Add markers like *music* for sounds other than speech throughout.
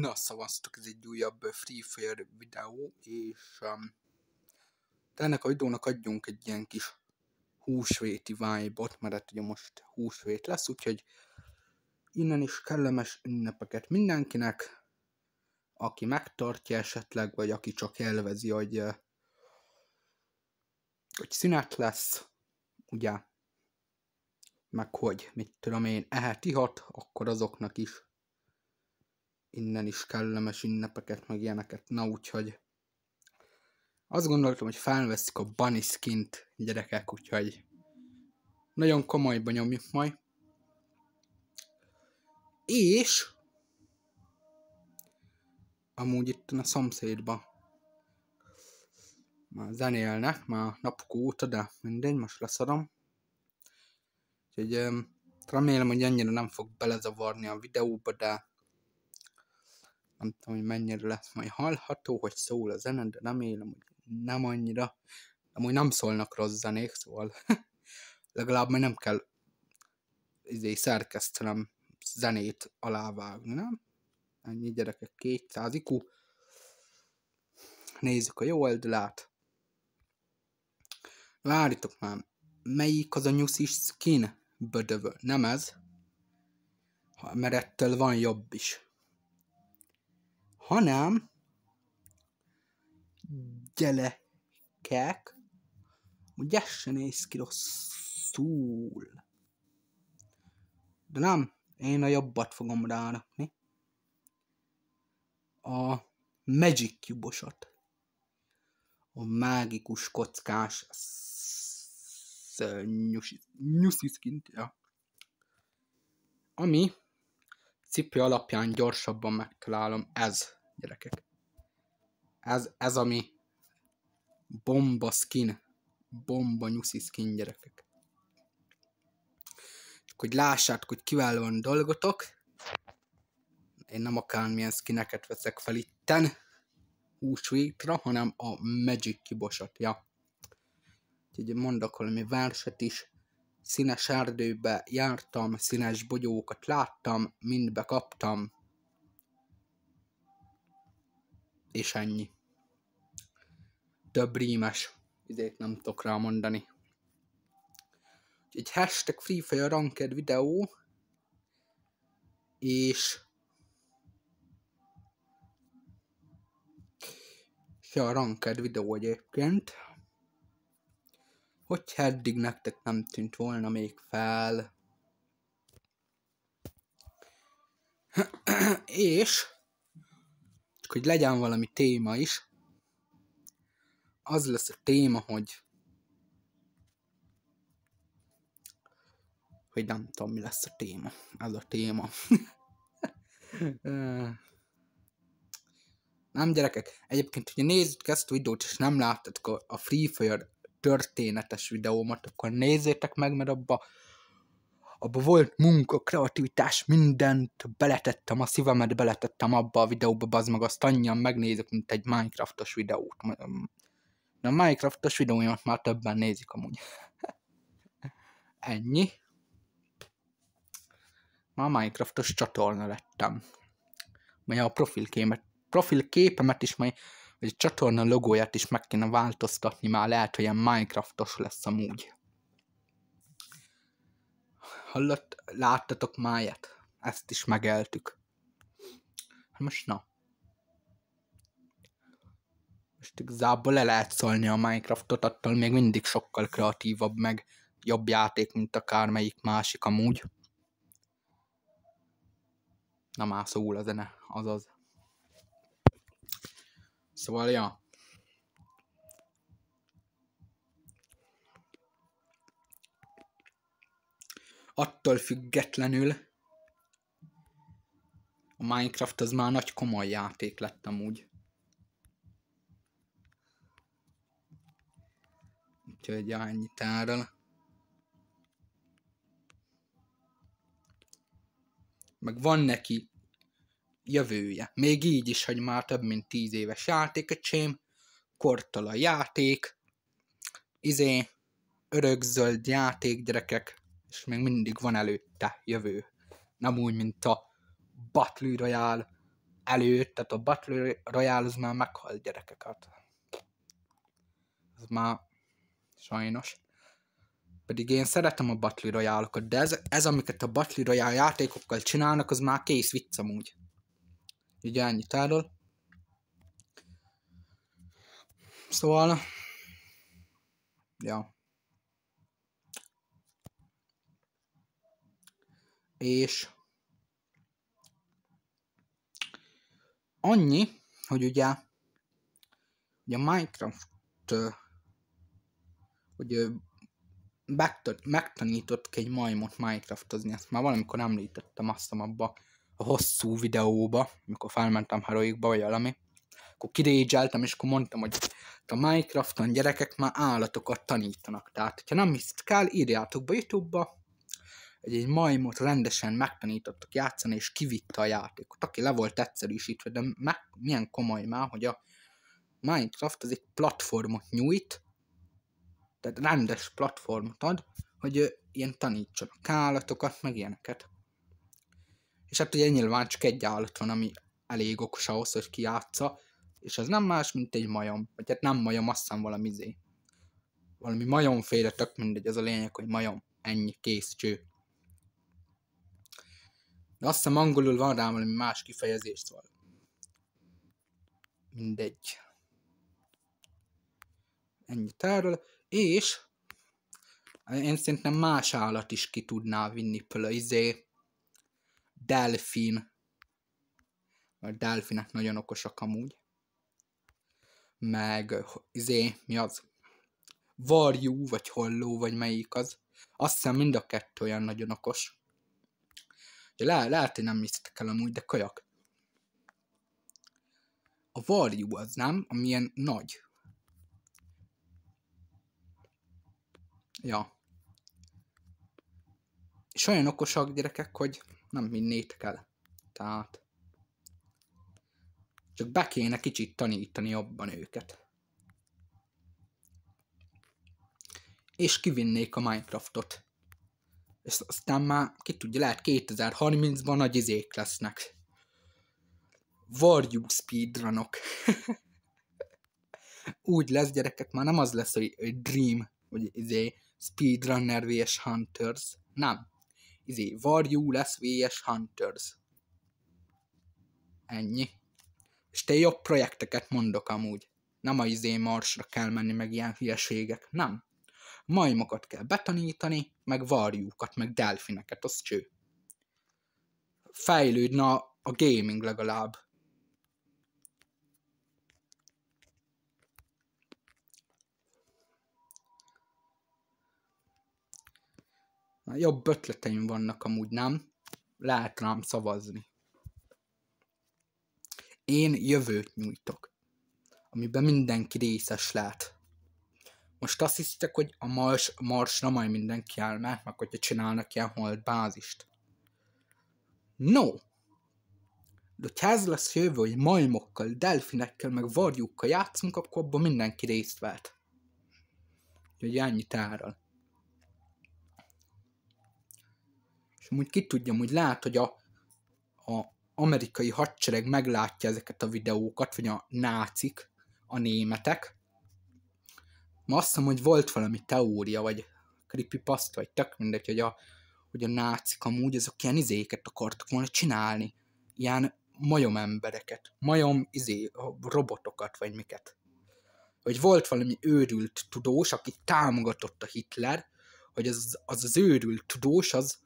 Na, szavaztok, ez egy újabb Free Fire videó, és um, de ennek a videónak adjunk egy ilyen kis húsvéti vibe-ot, mert hát ugye most húsvét lesz, úgyhogy innen is kellemes ünnepeket mindenkinek, aki megtartja esetleg, vagy aki csak elvezi, hogy, uh, hogy szünet lesz, ugye, meg hogy, mit tudom én, ehet, ihat, akkor azoknak is innen is kellemes ünnepeket, meg ilyeneket. Na úgyhogy azt gondoltam, hogy felveszik a bunny skint gyerekek, úgyhogy nagyon komolyban nyomjuk majd. És amúgy itt a szomszédba már zenélnek, már napok óta, de mindegy, most leszadom. Úgyhogy remélem, hogy ennyire nem fog belezavarni a videóba, de nem tudom, hogy mennyire lesz majd hallható, hogy szól a zene, de élem, hogy nem annyira. Amúgy nem szólnak rossz zenék, szóval *laughs* legalább majd nem kell izé, szerkesztenem zenét alávágni, nem? Ennyi gyerekek, 200 IQ. Nézzük a jó oldalát. Várjatok már, melyik az a nyuszis skin? Bödövő, nem ez? Ha, mert ettől van jobb is hanem gyerekek, hogy ez se néz ki rosszul. De nem, én a jobbat fogom rárakni. A Magic cube A mágikus kockás nyusziszkint, ja. Ami cipő alapján gyorsabban megtalálom ez gyerekek. Ez, ez ami bomba skin. Bomba nyuszi skin, gyerekek. Csak hogy lássátok, hogy kiválóan dolgotok. Én nem akármilyen skineket veszek fel itten húsvétra, hanem a Magic kibosat, ja. Úgyhogy mondok valami verset is. Színes erdőbe jártam, színes bogyókat láttam, mind bekaptam, és ennyi. Több rímes idét nem tudok rá mondani. Egy hashtag Free Ranked videó, és se a ranked videó egyébként. hogy eddig nektek nem tűnt volna még fel. *clears throat* és csak hogy legyen valami téma is, az lesz a téma, hogy hogy nem tudom, mi lesz a téma. Ez a téma. *laughs* nem gyerekek, egyébként, hogyha nézzük ezt a videót, és nem láttad a Free Fire történetes videómat, akkor nézzétek meg, mert abba abban volt munka, kreativitás, mindent beletettem a szívemet, beletettem abba a videóba, bazd meg, azt annyian megnézek, mint egy Minecraftos videót. Mm. Na, a Minecraftos videóimat már többen nézik amúgy. *laughs* Ennyi. a Minecraftos csatorna lettem. Majd a profilkémet, profilképemet is majd vagy a csatorna logóját is meg kéne változtatni, már lehet, hogy ilyen Minecraftos lesz amúgy. Hallott, láttatok máját? Ezt is megeltük. Hát most na. Most igazából le lehet szólni a Minecraftot, attól még mindig sokkal kreatívabb, meg jobb játék, mint akármelyik másik amúgy. Na már szól a zene, azaz. Szóval, ja. attól függetlenül a Minecraft az már nagy komoly játék lett amúgy. Úgyhogy ja, ennyit erről. Meg van neki jövője. Még így is, hogy már több mint tíz éves játékecsém, kortal a játék, izé, örökzöld játék, gyerekek, és még mindig van előtte jövő. Nem úgy, mint a Battle Royale előtt, tehát a Battle Royale az már meghalt gyerekeket. Ez már sajnos. Pedig én szeretem a Battle royale de ez, ez, amiket a Battle Royale játékokkal csinálnak, az már kész vicc amúgy. Ugye ennyit erről. Szóval... Ja. és annyi, hogy ugye, ugye a Minecraft hogy megtanítottak egy majmot Minecraftozni, ezt már valamikor említettem azt abba a hosszú videóba, amikor felmentem heroikba, vagy valami, akkor kirégyeltem, és akkor mondtam, hogy a Minecrafton gyerekek már állatokat tanítanak. Tehát, ha nem hiszik el, írjátok be YouTube-ba, egy, egy majmot rendesen megtanítottak játszani, és kivitte a játékot, aki le volt egyszerűsítve, de meg, milyen komoly már, hogy a Minecraft az egy platformot nyújt, tehát rendes platformot ad, hogy ilyen a állatokat, meg ilyeneket. És hát ugye nyilván csak egy állat van, ami elég okos ahhoz, hogy kiátsza, és az nem más, mint egy majom. Vagy hát nem majom, azt hiszem valami zé. Valami majomféle, tök mindegy, az a lényeg, hogy majom. Ennyi, kész, cső. De azt hiszem angolul van rá valami más kifejezés, szóval. Mindegy. Ennyit erről. És én szerintem más állat is ki tudná vinni, például izé, delfin. A delfinek nagyon okosak amúgy. Meg izé, mi az? Varjú, vagy holló, vagy melyik az. Azt hiszem mind a kettő olyan nagyon okos. De le, lehet, hogy nem hiszitek el amúgy, de kajak. A varjú az nem, amilyen nagy. Ja. És olyan okosak gyerekek, hogy nem vinnétek el. Tehát csak be kéne kicsit tanítani jobban őket. És kivinnék a Minecraftot és aztán már, ki tudja, lehet 2030-ban nagy izék lesznek. Varjuk speedrunok. *laughs* Úgy lesz, gyerekek, már nem az lesz, hogy, hogy Dream, vagy izé speedrunner vs. Hunters. Nem. Izé, Varjú lesz vs. Hunters. Ennyi. És te jobb projekteket mondok amúgy. Nem a izé marsra kell menni, meg ilyen hülyeségek. Nem majmokat kell betanítani, meg varjúkat, meg delfineket, az cső. Fejlődne a, gaming legalább. Na, jobb ötleteim vannak amúgy, nem? Lehet rám szavazni. Én jövőt nyújtok, amiben mindenki részes lehet. Most azt hiszitek, hogy a mars, marsra majd mindenki elmehet, meg hogyha csinálnak ilyen hold bázist. No! De ha ez lesz jövő, hogy majmokkal, delfinekkel, meg varjúkkal játszunk, akkor abban mindenki részt vett. Úgyhogy ennyi tárral. És amúgy ki tudja, hogy lehet, hogy a, a amerikai hadsereg meglátja ezeket a videókat, vagy a nácik, a németek, Ma azt hiszem, hogy volt valami teória, vagy creepypasta, vagy tök mindegy, hogy a, hogy a nácik amúgy azok ilyen izéket akartak volna csinálni. Ilyen majom embereket, majom izé, robotokat, vagy miket. Hogy volt valami őrült tudós, aki támogatott a Hitler, hogy az az, az őrült tudós, az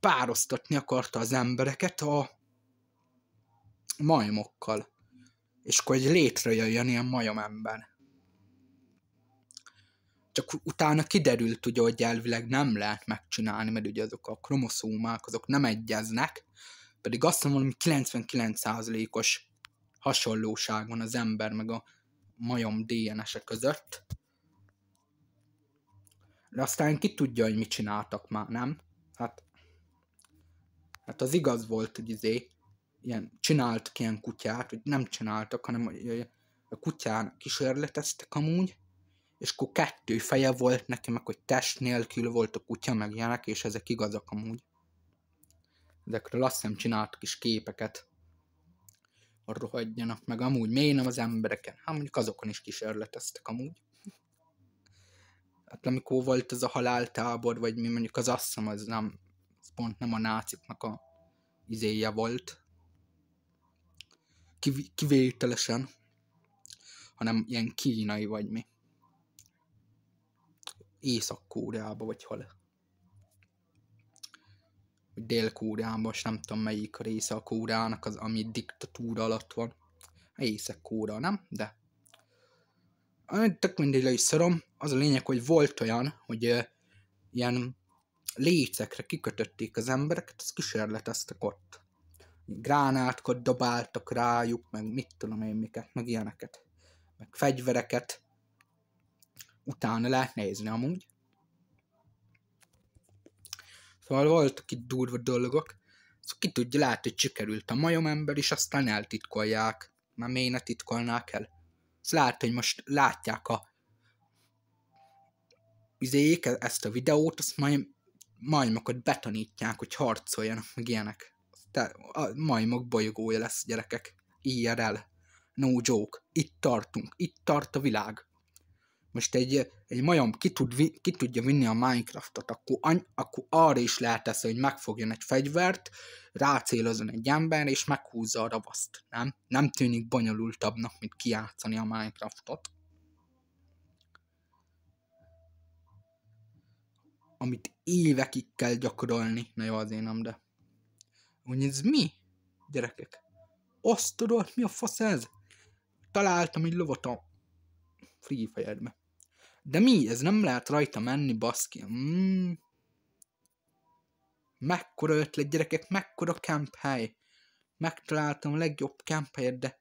párosztatni akarta az embereket a majmokkal. És akkor, hogy létrejöjjön ilyen majom ember csak utána kiderült ugye, hogy elvileg nem lehet megcsinálni, mert ugye azok a kromoszómák, azok nem egyeznek, pedig azt mondom, hogy 99%-os hasonlóság van az ember meg a majom DNS-e között. De aztán ki tudja, hogy mit csináltak már, nem? Hát, hát az igaz volt, hogy izé, ilyen, csináltak ilyen kutyát, hogy nem csináltak, hanem a, a kutyán kísérleteztek amúgy, és akkor kettő feje volt neki, meg hogy test nélkül volt a kutya, meg ilyenek, és ezek igazak amúgy. Ezekről azt hiszem csináltak is képeket. Rohadjanak meg amúgy, miért nem az embereken? Hát mondjuk azokon is kísérleteztek amúgy. Hát amikor volt ez a haláltábor, vagy mi mondjuk az asszem, az nem, az pont nem a náciknak a izéje volt. Kiv- kivételesen, hanem ilyen kínai vagy mi. Észak-Kóreába, vagy hol. Dél-Kóreában, most nem tudom melyik a része a Kóreának, az, ami diktatúra alatt van. Hát Észak-Kóra, nem? De tök mindig le is szorom, az a lényeg, hogy volt olyan, hogy uh, ilyen lécekre kikötötték az embereket, az kísérleteztek ott. Gránátkot dobáltak rájuk, meg mit tudom én miket, meg ilyeneket. Meg fegyvereket, utána lehet nézni amúgy. Szóval voltak itt durva dolgok. Szóval ki tudja, lehet, hogy sikerült a majom ember, és aztán eltitkolják. Már miért ne titkolnák el? Szóval lehet, hogy most látják a izéjék ezt a videót, azt majd majmokat betanítják, hogy harcoljanak, meg ilyenek. Te, a majmok bolygója lesz, gyerekek. IRL. No joke. Itt tartunk. Itt tart a világ most egy, egy majom ki, tud, ki tudja vinni a Minecraftot, akkor, any, akkor arra is lehet ez, hogy megfogjon egy fegyvert, rácélozon egy ember, és meghúzza a ravaszt, nem? Nem tűnik bonyolultabbnak, mint kiátszani a Minecraftot. Amit évekig kell gyakorolni. Na jó, én, nem, de... Úgy ez mi? Gyerekek. Azt tudod, mi a fasz ez? Találtam egy lovat a free fejedbe. De mi? Ez nem lehet rajta menni, baszki. Mm. Mekkora ötlet, gyerekek, mekkora kemphely. Megtaláltam a legjobb kemphelyet, de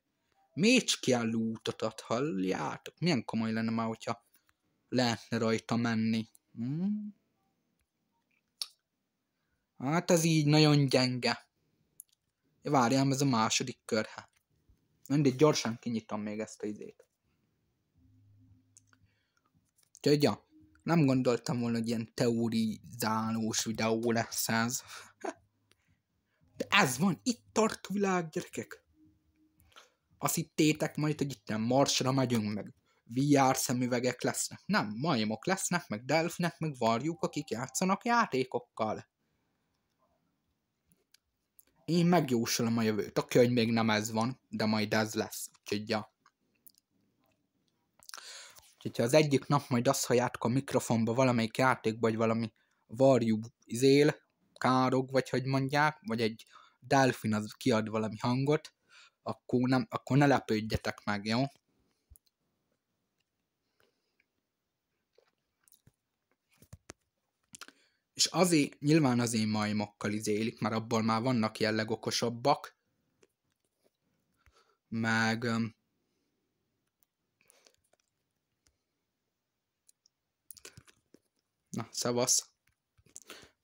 Mécskiálló útat halljátok. Milyen komoly lenne már, hogyha lehetne rajta menni. Mm. Hát ez így nagyon gyenge. Várjám, ez a második kör. Hát. Mindig gyorsan kinyitom még ezt a izét. Úgyhogy ja, nem gondoltam volna, hogy ilyen teorizálós videó lesz ez. De ez van, itt tart a világ, gyerekek. Azt hittétek majd, hogy itt nem marsra megyünk meg. VR szemüvegek lesznek. Nem, majmok lesznek, meg delfnek, meg varjuk, akik játszanak játékokkal. Én megjósolom a jövőt. Oké, hogy még nem ez van, de majd ez lesz. Úgyhogy ja hogyha az egyik nap majd azt halljátok a mikrofonba valamelyik játék, vagy valami varjú izél, károg, vagy hogy mondják, vagy egy delfin az kiad valami hangot, akkor, nem, akkor ne lepődjetek meg, jó? És azért, nyilván az én majmokkal izélik, mert abból már vannak jelleg okosabbak, meg Na, szavasz.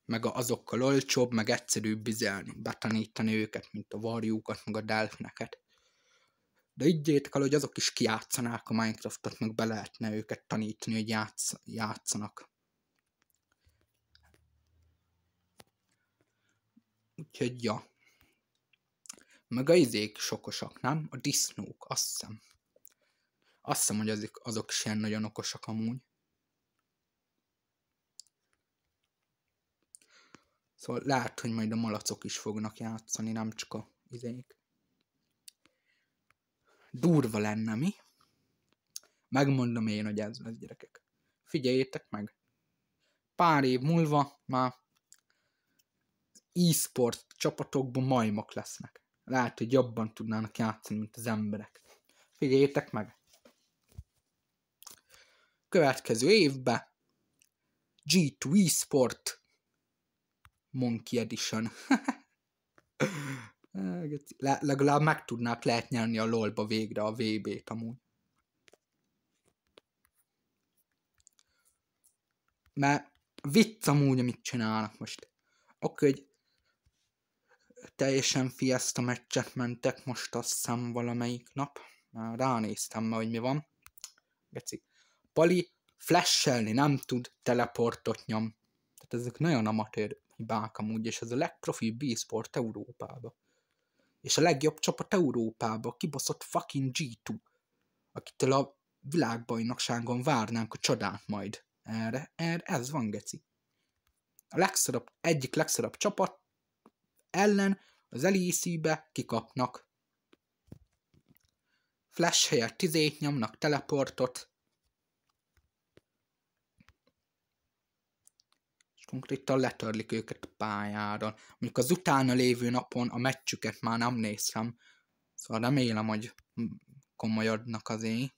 Meg azokkal olcsóbb, meg egyszerűbb bizelni, betanítani őket, mint a varjúkat, meg a delfineket. De így el, hogy azok is kiátszanák a Minecraftot, meg be lehetne őket tanítani, hogy játsz, játszanak. Úgyhogy, ja. Meg a izék sokosak, nem? A disznók, azt hiszem. Azt hiszem, hogy azok, azok is ilyen nagyon okosak amúgy. Szóval lehet, hogy majd a malacok is fognak játszani, nem csak a izék. Durva lenne, mi? Megmondom én, hogy ez lesz, gyerekek. Figyeljétek meg. Pár év múlva már e-sport csapatokban majmok lesznek. Lehet, hogy jobban tudnának játszani, mint az emberek. Figyeljétek meg. Következő évben G2 e-sport Monkey Edition. *laughs* Le- legalább meg tudnák lehet nyerni a lolba végre a VB-t amúgy. Mert vicc amúgy, amit csinálnak most. Oké, hogy teljesen fiesta meccset mentek most azt hiszem valamelyik nap. Már ránéztem ma, hogy mi van. Geci. Pali flashelni nem tud, teleportot nyom. Tehát ezek nagyon amatőr hibák amúgy, és ez a legprofibb e-sport Európába. És a legjobb csapat Európába, kibaszott fucking G2, akitől a világbajnokságon várnánk a csodát majd. Erre, erre ez van, geci. A legszorabb, egyik legszorabb csapat ellen az LEC-be kikapnak. Flash helyett tizét nyomnak teleportot, konkrétan letörlik őket a pályáról. Mondjuk az utána lévő napon a meccsüket már nem nézem, szóval remélem, hogy komolyodnak én,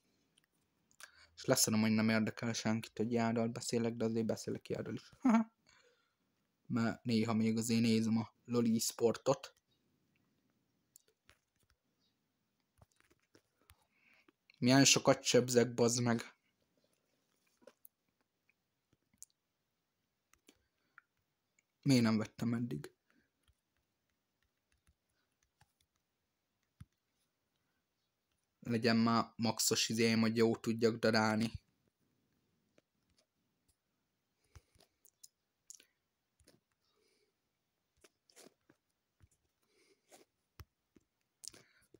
És lesz hogy nem érdekel senkit, hogy járdal beszélek, de azért beszélek járdal is. Mert néha még azért nézem a loli sportot. Milyen sokat csebzek, bazd meg. Miért nem vettem eddig? Legyen már maxos izém, hogy jó tudjak darálni.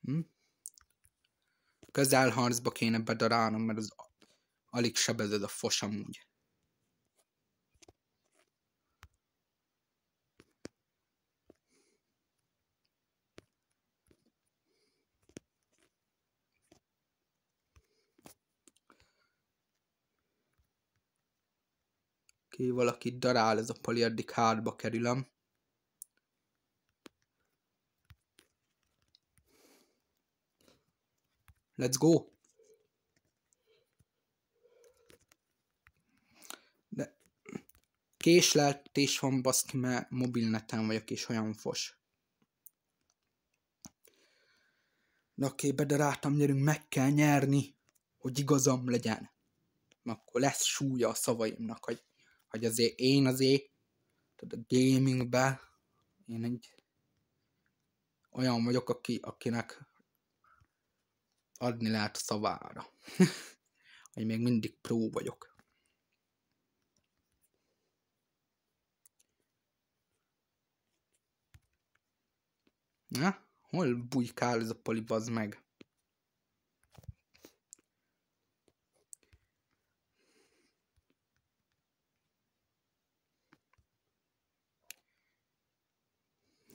Hm? Közelharcba kéne bedarálnom, mert az alig sebezed a fosam úgy. ki valaki darál, ez a pali addig hátba kerülöm. Let's go! De késleltés van baszki, mert mobilneten vagyok és olyan fos. Na oké, bedaráltam, gyerünk, meg kell nyerni, hogy igazam legyen. Akkor lesz súlya a szavaimnak, hogy hogy azért én azért, tudod, a gamingbe én egy olyan vagyok, aki, akinek adni lehet a szavára. *laughs* hogy még mindig pró vagyok. Na, hol bujkál ez a poli, meg?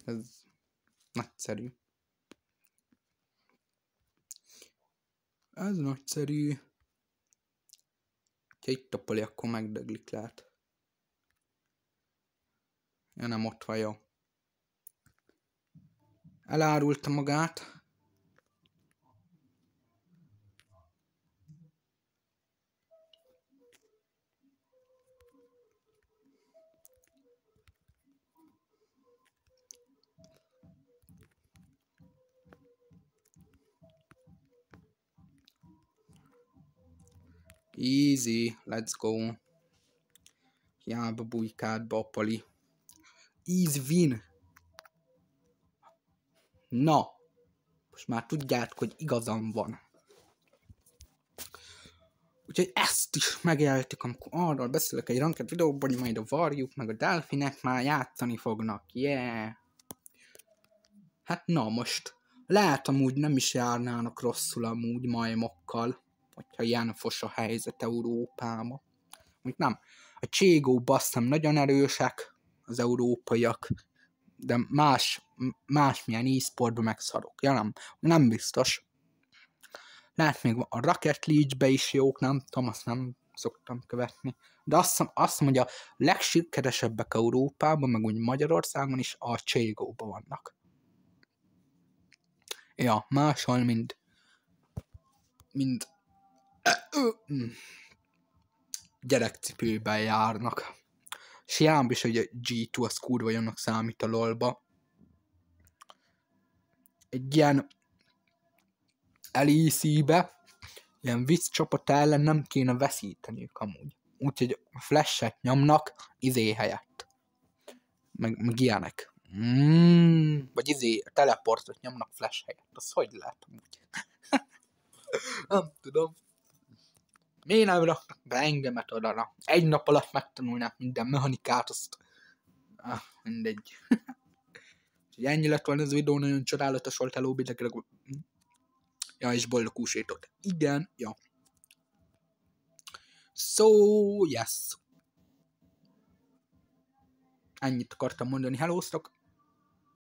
Ez nagyszerű. Ez nagyszerű. Ha itt tapoli, akkor megdöglik lehet. Ja nem, ott van, jó. Elárulta magát. Easy, let's go. Hiába bujkád, bappali. Easy win. Na, most már tudját, hogy igazam van. Úgyhogy ezt is megjelentük, amikor arról beszélek egy ranked videóban, hogy majd a varjuk, meg a delfinek már játszani fognak. Yeah! Hát na most, lehet amúgy nem is járnának rosszul amúgy majmokkal hogyha ilyen fos a helyzet Európába. Úgy nem. A cségó basztam nagyon erősek, az európaiak, de más, másmilyen e sportba megszarok, Ja, nem, nem biztos. Lehet még a Rocket League-be is jók, nem tudom, azt nem szoktam követni. De azt hiszem, azt hiszem, hogy a legsikeresebbek Európában, meg úgy Magyarországon is a Cségóban vannak. Ja, máshol, mint, mint gyerekcipőben járnak. És jámb is, hogy a G2 az kurva jönnek számít a lolba. Egy ilyen LEC-be, ilyen vicc csapat ellen nem kéne veszíteniük amúgy. Úgyhogy a flashet nyomnak izé helyett. Meg, meg ilyenek. Mm, vagy izé teleportot nyomnak flash helyett. Az hogy lehet amúgy? *laughs* nem tudom. Miért nem raknak be engemet oda? Egy nap alatt megtanulnám minden mechanikát, azt... Ah, mindegy. *laughs* Úgyhogy ennyi lett volna ez a videó, nagyon csodálatos volt, hello, mindenkinek... Hm? Ja, és boldog úsétot. Igen, ja. So, yes. Ennyit akartam mondani. Hello,